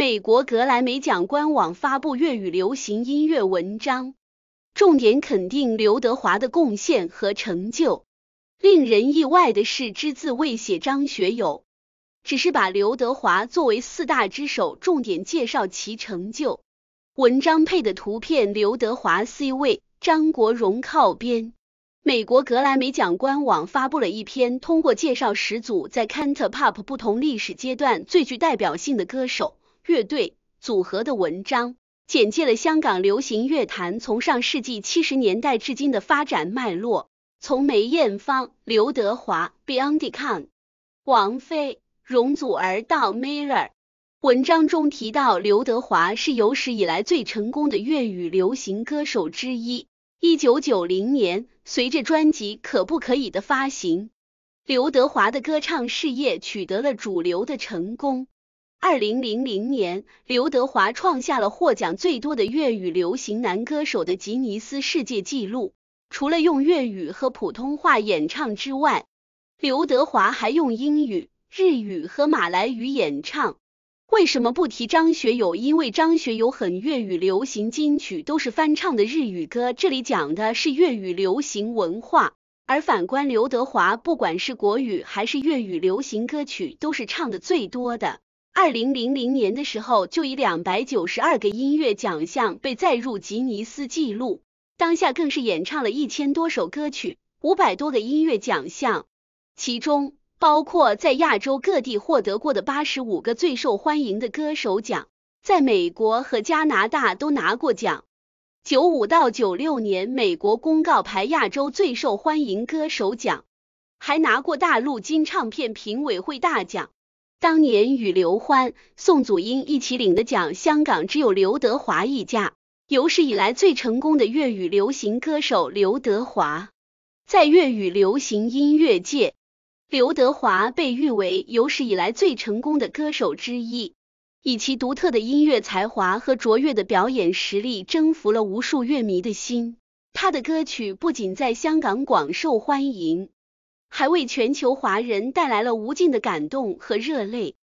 美国格莱美奖官网发布粤语流行音乐文章，重点肯定刘德华的贡献和成就。令人意外的是，只字未写张学友，只是把刘德华作为四大之首，重点介绍其成就。文章配的图片，刘德华 C 位，张国荣靠边。美国格莱美奖官网发布了一篇，通过介绍十组在 Cant Pop 不同历史阶段最具代表性的歌手。乐队组合的文章简介了香港流行乐坛从上世纪七十年代至今的发展脉络，从梅艳芳、刘德华、Beyond、康、王菲、容祖儿到 Mirror。文章中提到，刘德华是有史以来最成功的粤语流行歌手之一。一九九零年，随着专辑《可不可以》的发行，刘德华的歌唱事业取得了主流的成功。二零零零年，刘德华创下了获奖最多的粤语流行男歌手的吉尼斯世界纪录。除了用粤语和普通话演唱之外，刘德华还用英语、日语和马来语演唱。为什么不提张学友？因为张学友很粤语流行金曲都是翻唱的日语歌。这里讲的是粤语流行文化，而反观刘德华，不管是国语还是粤语流行歌曲，都是唱的最多的。二零零零年的时候，就以两百九十二个音乐奖项被载入吉尼斯纪录。当下更是演唱了一千多首歌曲，五百多个音乐奖项，其中包括在亚洲各地获得过的八十五个最受欢迎的歌手奖，在美国和加拿大都拿过奖。九五到九六年，美国公告牌亚洲最受欢迎歌手奖，还拿过大陆金唱片评委会大奖。当年与刘欢、宋祖英一起领的奖，香港只有刘德华一家。有史以来最成功的粤语流行歌手刘德华，在粤语流行音乐界，刘德华被誉为有史以来最成功的歌手之一。以其独特的音乐才华和卓越的表演实力，征服了无数乐迷的心。他的歌曲不仅在香港广受欢迎。还为全球华人带来了无尽的感动和热泪。